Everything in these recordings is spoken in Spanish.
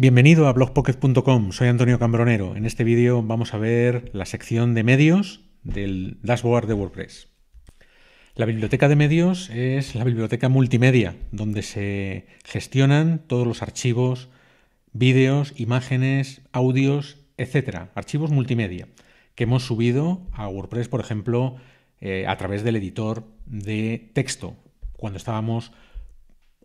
Bienvenido a blogpocket.com, soy Antonio Cambronero. En este vídeo vamos a ver la sección de medios del dashboard de WordPress. La biblioteca de medios es la biblioteca multimedia, donde se gestionan todos los archivos, vídeos, imágenes, audios, etcétera, archivos multimedia que hemos subido a WordPress, por ejemplo, eh, a través del editor de texto, cuando estábamos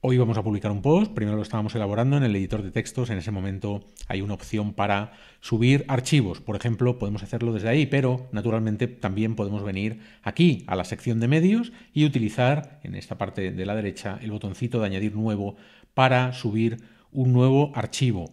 Hoy vamos a publicar un post, primero lo estábamos elaborando en el editor de textos, en ese momento hay una opción para subir archivos, por ejemplo, podemos hacerlo desde ahí, pero naturalmente también podemos venir aquí a la sección de medios y utilizar en esta parte de la derecha el botoncito de añadir nuevo para subir un nuevo archivo.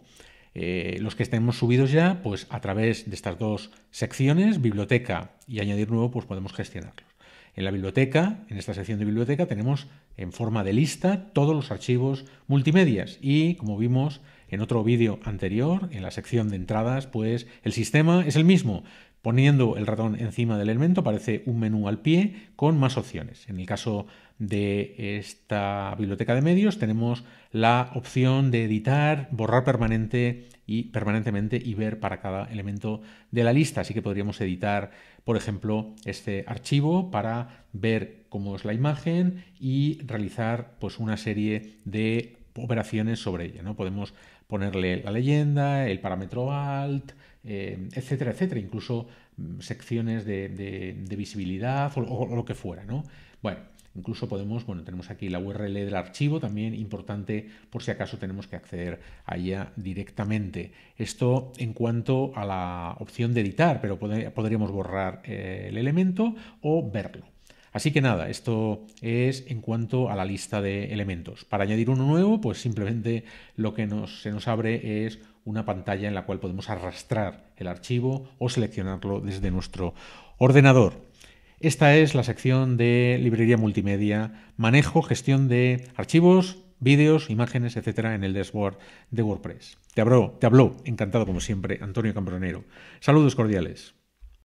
Eh, los que estemos subidos ya, pues a través de estas dos secciones, biblioteca y añadir nuevo, pues podemos gestionarlo. En la biblioteca, en esta sección de biblioteca, tenemos en forma de lista todos los archivos multimedias y, como vimos, en otro vídeo anterior, en la sección de entradas, pues el sistema es el mismo. Poniendo el ratón encima del elemento aparece un menú al pie con más opciones. En el caso de esta biblioteca de medios tenemos la opción de editar, borrar permanente y permanentemente y ver para cada elemento de la lista. Así que podríamos editar, por ejemplo, este archivo para ver cómo es la imagen y realizar pues, una serie de operaciones sobre ella. ¿no? Podemos ponerle la leyenda, el parámetro alt, eh, etcétera, etcétera, incluso mm, secciones de, visibilidad o, lo que fuera. ¿no? Bueno, incluso podemos, bueno, tenemos aquí la URL del archivo, también importante por si acaso tenemos que acceder a ella directamente. Esto en cuanto a la opción de editar, pero podríamos borrar eh, el elemento o verlo. Así que nada, esto es en cuanto a la lista de elementos. Para añadir uno nuevo, pues simplemente lo que se nos abre es una pantalla en la cual podemos arrastrar el archivo o seleccionarlo desde nuestro ordenador. Esta es la sección de librería multimedia, manejo, gestión de archivos, vídeos, imágenes, etcétera, en el dashboard de WordPress. Te habló, te habló, encantado como siempre, Antonio Cambronero. Saludos cordiales.